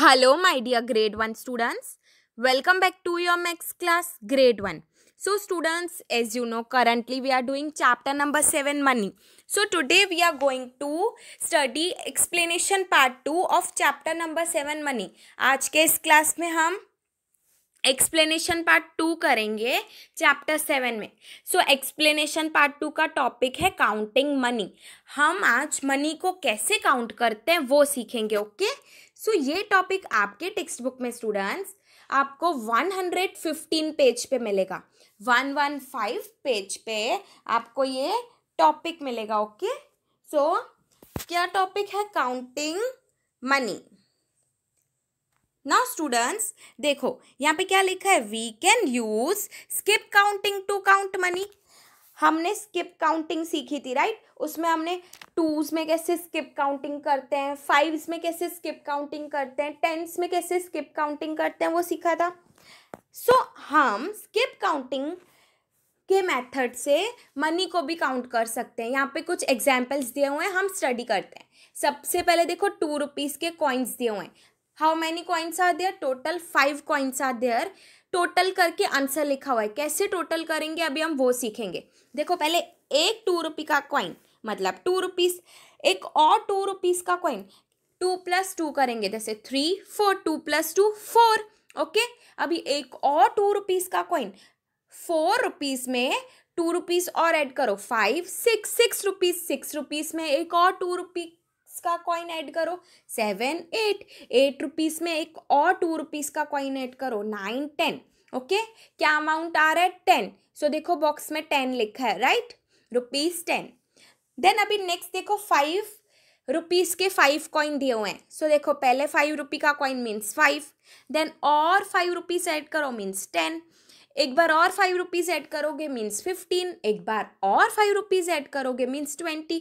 Hello my dear grade one students welcome back to your maths class grade one so students as you know currently we are doing chapter number seven money so today we are going to study explanation part two of chapter number seven money आज के इस क्लास में हम explanation part two करेंगे chapter seven में so explanation part two का topic है काउंटिंग मनी हम आज मनी को कैसे काउंट करते हैं वो सीखेंगे ओके okay? सो ये टॉपिक आपके टेक्स्ट बुक में स्टूडेंट्स आपको 115 पेज पे मिलेगा 115 पेज पे आपको ये टॉपिक मिलेगा ओके सो so, क्या टॉपिक है काउंटिंग मनी नाउ स्टूडेंट्स देखो यहाँ पे क्या लिखा है we can use skip counting to count money हमने स्किप काउंटिंग सीखी थी राइट उसमें हमने टूज में कैसे स्किप काउंटिंग करते हैं फाइव्स में कैसे स्किप काउंटिंग करते हैं टेंस में कैसे स्किप काउंटिंग करते हैं वो सीखा था सो so, हम स्किप काउंटिंग के मेथड से मनी को भी काउंट कर सकते हैं यहाँ पे कुछ एग्जाम्पल्स दिए हुए हैं हम स्टडी करते हैं सबसे पहले देखो टू रुपीज़ के कॉइन्स दिए हुए हैं how many coins are there total five coins are there total करके आंसर लिखा हुआ है कैसे टोटल करेंगे अभी हम वो सीखेंगे देखो पहले एक टू रुपी का कॉइन मतलब टू रुपीज़ एक और टू रुपीज़ का कॉइन टू प्लस टू करेंगे जैसे three four two plus two four okay अभी एक और टू रुपीज़ का कॉइन फोर रुपीज़ में टू रुपीज़ और ऐड करो five six six rupees six rupees में एक और टू रुपी का कॉइन ऐड करो सेवन एट एट रुपीस में एक और टू रुपीस का कॉइन ऐड करो नाइन टेन ओके क्या अमाउंट आ रहा है टेन सो so, देखो बॉक्स में टेन लिखा है राइट रुपीस टेन देन अभी नेक्स्ट देखो फाइव रुपीस के फाइव कॉइन दिए हुए हैं सो so, देखो पहले फाइव रुपी का कॉइन मीन्स फाइव देन और फाइव रुपीस ऐड करो मीन्स टेन एक बार और फाइव रुपीज़ ऐड करोगे मीन्स फिफ्टीन एक बार और फाइव रुपीज़ ऐड करोगे मीन्स ट्वेंटी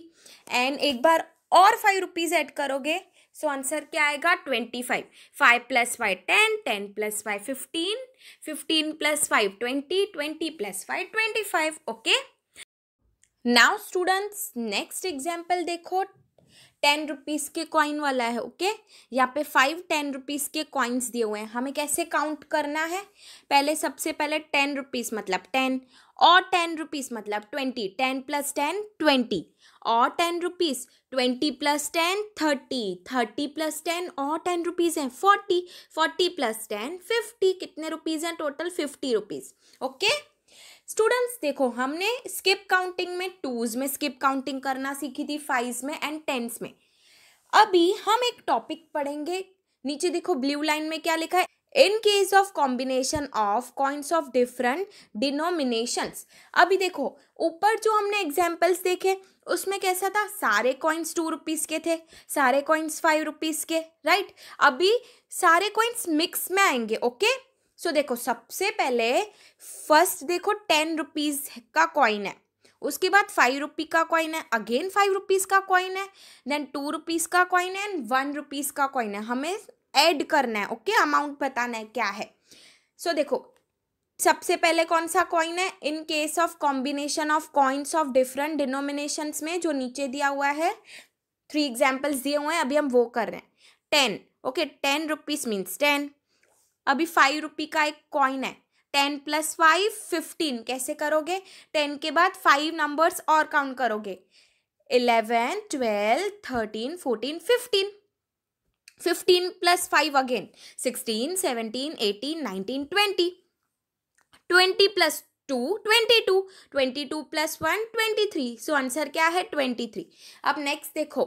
एंड एक बार और फाइव रुपीज़ ऐड करोगे सो so आंसर क्या आएगा twenty five five plus five ten ten plus five fifteen fifteen plus five twenty twenty plus five twenty five okay now students next example देखो ten rupees के coin वाला है okay okay? यहाँ पे five ten rupees के coins दिए हुए हैं हमें कैसे काउंट करना है पहले सबसे पहले टेन रुपीज़ मतलब टेन और टेन रुपीज़ मतलब twenty ten plus ten twenty और ten rupees twenty plus ten thirty thirty plus ten और टेन रुपीज़ हैं forty forty plus ten fifty कितने रुपीज़ हैं total fifty rupees okay students देखो हमने स्किप काउंटिंग में टूज में स्किप काउंटिंग करना सीखी थी फाइव में एंड टेंस में अभी हम एक टॉपिक पढ़ेंगे नीचे देखो ब्लू लाइन में क्या लिखा है in case of combination of coins of different denominations अभी देखो ऊपर जो हमने एग्जांपल्स देखे उसमें कैसा था सारे कॉइन्स टू रुपीज़ के थे सारे कॉइन्स फाइव रुपीज़ के राइट अभी सारे कॉइन्स मिक्स में आएंगे ओके सो so, देखो सबसे पहले फर्स्ट देखो टेन रुपीज़ का कॉइन है उसके बाद फाइव रुपी का कॉइन है अगेन फाइव रुपीज़ का कॉइन है देन टू रुपीज़ का कॉइन है एंड वन रुपीज़ का कॉइन है हमें ऐड करना है ओके okay? अमाउंट बताना है क्या है सो so, देखो सबसे पहले कौन सा कॉइन है in case of combination of coins of different denomination में जो नीचे दिया हुआ है थ्री एग्जाम्पल्स दिए हुए हैं अभी हम वो कर रहे हैं ten okay ten rupees means ten अभी फाइव रुपी का एक कॉइन है टेन प्लस फाइव फिफ्टीन कैसे करोगे टेन के बाद फाइव नंबर्स और काउंट करोगे eleven twelve thirteen fourteen fifteen fifteen plus five again sixteen seventeen eighteen nineteen twenty twenty plus two twenty two twenty two plus one twenty three so answer क्या है twenty three अब next देखो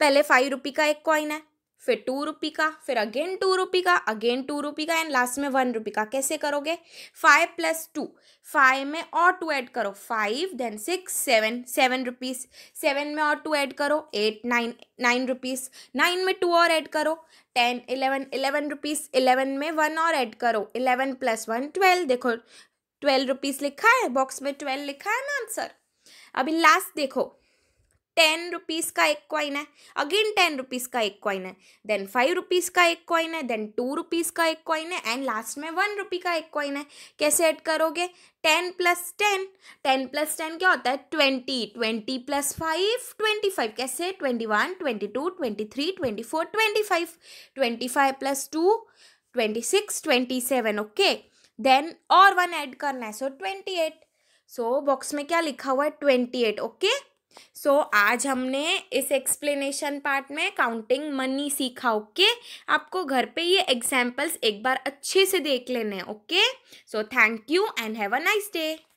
पहले five rupee का एक coin है फिर to rupee का फिर अगेन टू रुपी का अगेन टू रुपी का एंड लास्ट में वन रुपी का कैसे करोगे फाइव प्लस टू फाइव में और टू ऐड करो five then six seven seven rupees seven में और टू ऐड करो eight nine nine rupees nine में टू और ऐड करो ten eleven eleven rupees eleven में वन और ऐड करो इलेवन प्लस वन ट्वेल्व देखो ट्वेल्व रुपीस लिखा है बॉक्स में ट्वेल्व लिखा है ना आंसर अभी लास्ट देखो टेन रुपीज़ का एक कॉइन है अगेन टेन रुपीज़ का एक कॉइन है देन फाइव रुपीज़ का एक कॉइन है देन टू रुपीज़ का एक कॉइन है एंड लास्ट में वन रुपी का एक कॉइन है कैसे ऐड करोगे ten plus ten ten plus ten क्या होता है twenty twenty plus five twenty five कैसे twenty one twenty two twenty three twenty four twenty five twenty five plus two twenty six twenty seven okay then और one add करना है so twenty eight so box में क्या लिखा हुआ है twenty eight okay so so, आज हमने इस एक्सप्लेनेशन पार्ट में काउंटिंग मनी सीखा ओके okay? आपको घर पे ये एग्जाम्पल्स एक बार अच्छे से देख लेने okay so thank you and have a nice day